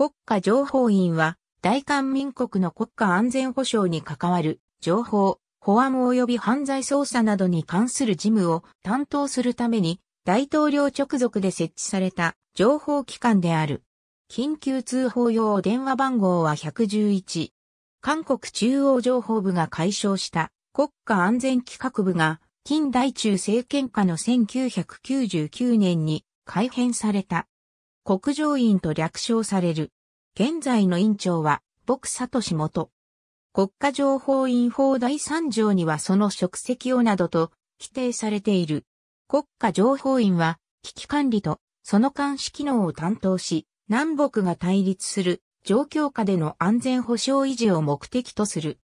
国家情報院は、大韓民国の国家安全保障に関わる情報、保安及び犯罪捜査などに関する事務を担当するために、大統領直属で設置された情報機関である。緊急通報用電話番号は111。韓国中央情報部が解消した国家安全企画部が近代中政権下の1999年に改編された。国上院と略称される。現在の院長は、牧氏元。国家情報院法第3条にはその職責をなどと規定されている。国家情報院は、危機管理とその監視機能を担当し、南北が対立する状況下での安全保障維持を目的とする。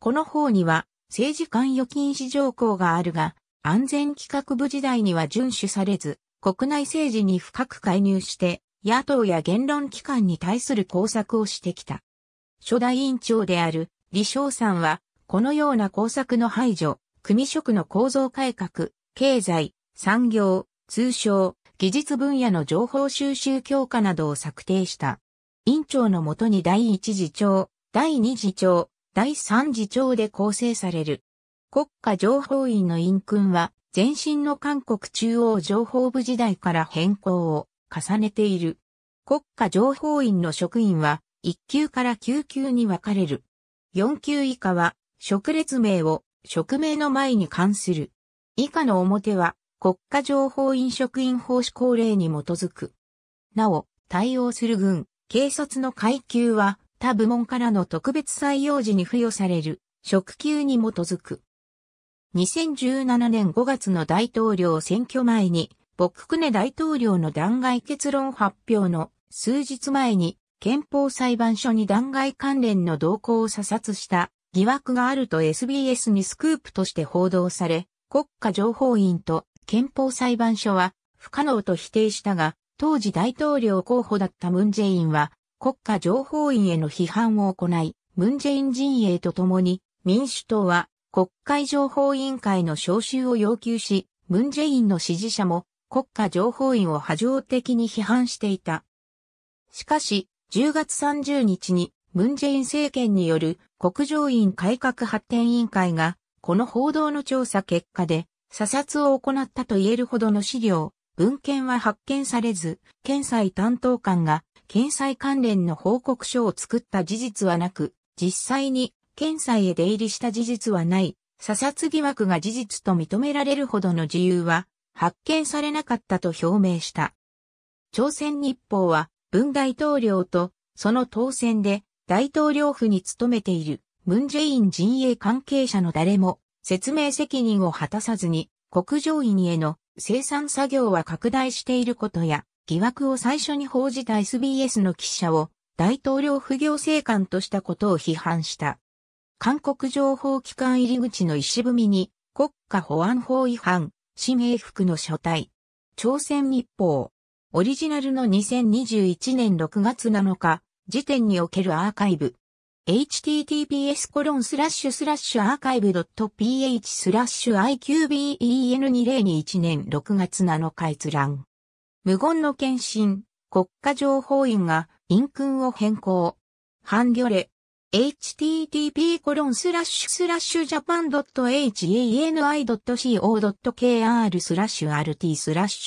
この法には、政治関与禁止条項があるが、安全企画部時代には遵守されず、国内政治に深く介入して、野党や言論機関に対する工作をしてきた。初代委員長である李承さんは、このような工作の排除、組職の構造改革、経済、産業、通商、技術分野の情報収集強化などを策定した。委員長のもとに第一次長、第二次長、第三次長で構成される。国家情報院の院訓は、前身の韓国中央情報部時代から変更を重ねている。国家情報院の職員は1級から9級に分かれる。4級以下は職列名を職名の前に関する。以下の表は国家情報院職員法施行令に基づく。なお、対応する軍、警察の階級は他部門からの特別採用時に付与される職級に基づく。2017年5月の大統領選挙前に、ボッククネ大統領の弾劾結論発表の数日前に、憲法裁判所に弾劾関連の動向を査察した疑惑があると SBS にスクープとして報道され、国家情報院と憲法裁判所は不可能と否定したが、当時大統領候補だったムンジェインは国家情報院への批判を行い、ムンジェイン陣営と共に民主党は国会情報委員会の招集を要求し、ムンジェインの支持者も国家情報院を波状的に批判していた。しかし、10月30日にムンジェイン政権による国情院改革発展委員会が、この報道の調査結果で、査察を行ったと言えるほどの資料、文献は発見されず、検査担当官が、検査関連の報告書を作った事実はなく、実際に検査へ出入りした事実はない、査察疑惑が事実と認められるほどの自由は発見されなかったと表明した。朝鮮日報は、文大統領とその当選で大統領府に務めているムンジェイン陣営関係者の誰も説明責任を果たさずに国上院への生産作業は拡大していることや疑惑を最初に報じた SBS の記者を大統領府行政官としたことを批判した。韓国情報機関入り口の石踏みに、国家保安法違反、新英服の書体。朝鮮日報。オリジナルの2021年6月7日、時点におけるアーカイブ。https コロンスラッシュスラッシュアーカイブ .ph スラッシュ IQBEN2021 年6月7日閲覧。無言の検診、国家情報院が、陰訓を変更。ハンギョレ、http://japan.heni.co.kr RT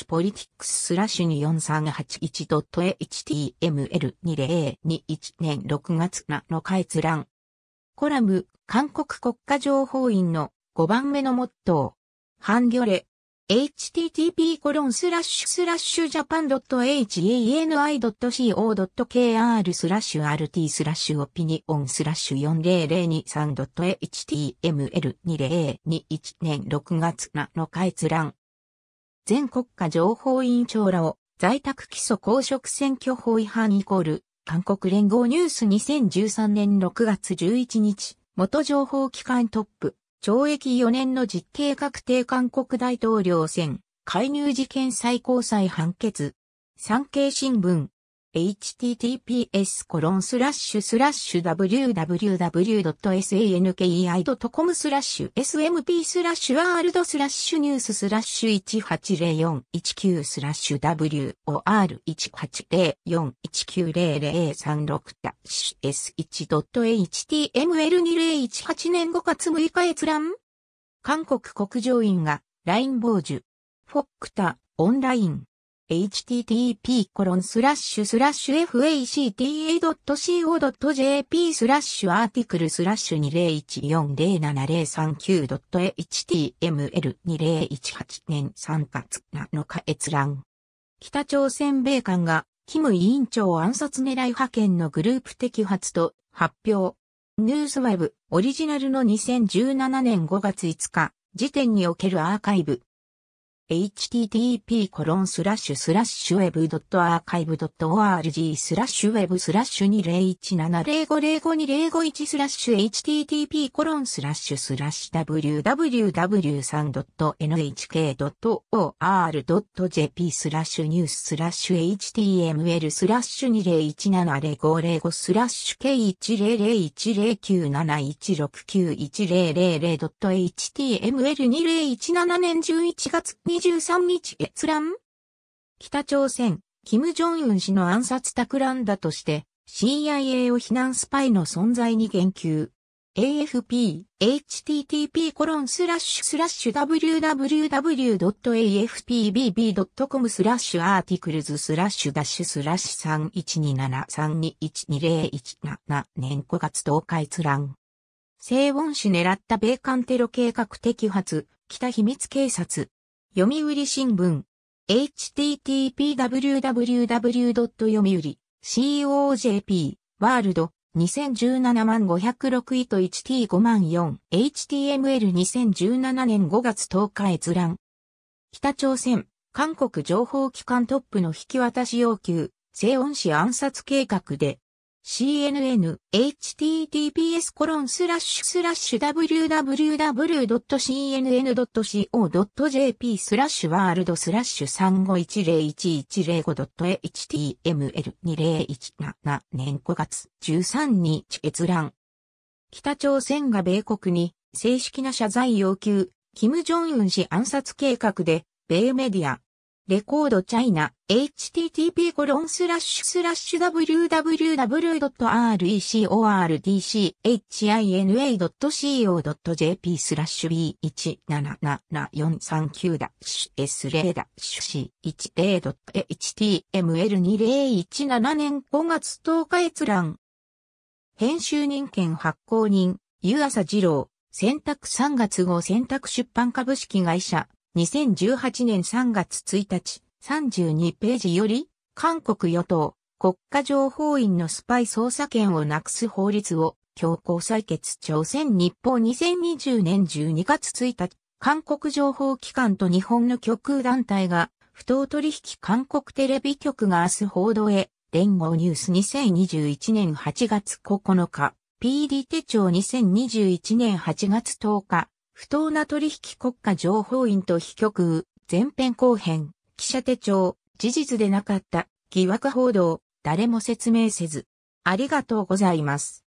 p o l i t i c s ィッ 2381.html2021 年6月7日閲覧。コラム、韓国国家情報院の5番目のモットー。ハンギョレ、http://japan.heani.co.kr スラッシュ RT スラッシュオピ 40023.html2021 年6月7日閲覧。全国家情報委員長らを在宅基礎公職選挙法違反イコール韓国連合ニュース2013年6月11日元情報機関トップ懲役4年の実刑確定韓国大統領選、介入事件最高裁判決。産経新聞、https コロンスラッシュスラッシュ www.sankei.com スラッシュ smp スラッシュワールドスラッシュニューススラッシュ180419スラッシュ WOR1804190036 ダッシュ s1.html2018 年5月6日閲覧韓国国情院がライン傍受フォックタオンライン http://fact.co.jp a スラッシュアーティクルスラッシュ 20140739.html2018 年3月7日閲覧。北朝鮮米韓が、キム委員長暗殺狙い派遣のグループ摘発と発表。ニュースウェブオリジナルの2017年5月5日時点におけるアーカイブ。http://web.archive.org コロンススララッッシシュュウェブスラッシュウェブスラッシュ201705052051スラッシュ http コロンスラッシュスラッシュ www3.nhk.or.jp スラッシュニューススラッシュ html スラッシュ20170505スラッシュ k10010971691000.html2017 年11月2 23日閲覧北朝鮮、キム・ジョンウン氏の暗殺企んだとして、CIA を非難スパイの存在に言及。AFP、http コロンスラッシュスラッシュ www.afpbb.com スラッシュアーティクルズスラッシュダッシュスラッシュ3 1 2 7 3 2 1 2 0 1 7年5月10日閲覧。西温氏狙った米韓テロ計画摘発、北秘密警察。読売新聞、http://www.yomiuri.co.jp、ワールド、2017万506位と 1t5 万4、html2017 年5月10日閲覧。北朝鮮、韓国情報機関トップの引き渡し要求、西恩氏暗殺計画で、cnn https コロンスラッシュスラッシュ www.cnn.co.jp スラッシュワールドスラッシュ 35101105.html2017 年5月13日閲覧。北朝鮮が米国に正式な謝罪要求、金正恩氏暗殺計画で、米メディア、レコードチャイナ、http://www.recordchina.co.jp スラッシュ b 1 7 7 4 3 9 0 c 1 0 h t m l 2 0 1 7年5月10日閲覧。編集人権発行人、湯浅二郎、選択3月号選択出版株式会社。2018年3月1日、32ページより、韓国与党、国家情報院のスパイ捜査権をなくす法律を、強行採決朝鮮日報2020年12月1日、韓国情報機関と日本の極右団体が、不当取引韓国テレビ局が明日報道へ、連合ニュース2021年8月9日、PD 手帳2021年8月10日、不当な取引国家情報院と非局、前編後編、記者手帳、事実でなかった、疑惑報道、誰も説明せず。ありがとうございます。